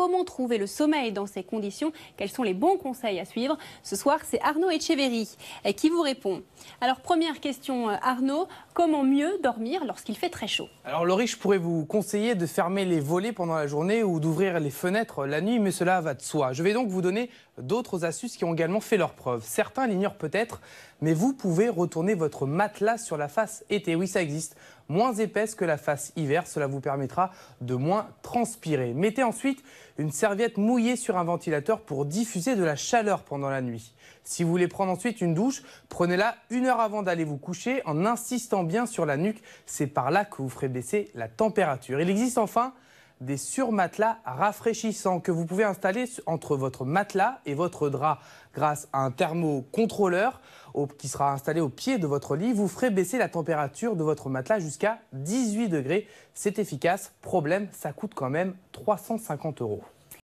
Comment trouver le sommeil dans ces conditions Quels sont les bons conseils à suivre Ce soir, c'est Arnaud Echeverry eh, qui vous répond. Alors, première question, euh, Arnaud, comment mieux dormir lorsqu'il fait très chaud Alors, Laurie, je pourrais vous conseiller de fermer les volets pendant la journée ou d'ouvrir les fenêtres la nuit, mais cela va de soi. Je vais donc vous donner d'autres astuces qui ont également fait leur preuve. Certains l'ignorent peut-être, mais vous pouvez retourner votre matelas sur la face été. Oui, ça existe. Moins épaisse que la face hiver, cela vous permettra de moins transpirer. Mettez ensuite une serviette mouillée sur un ventilateur pour diffuser de la chaleur pendant la nuit. Si vous voulez prendre ensuite une douche, prenez-la une heure avant d'aller vous coucher en insistant bien sur la nuque. C'est par là que vous ferez baisser la température. Il existe enfin des surmatelas rafraîchissants que vous pouvez installer entre votre matelas et votre drap. Grâce à un thermocontrôleur qui sera installé au pied de votre lit, vous ferez baisser la température de votre matelas jusqu'à 18 degrés. C'est efficace. Problème, ça coûte quand même 350 euros.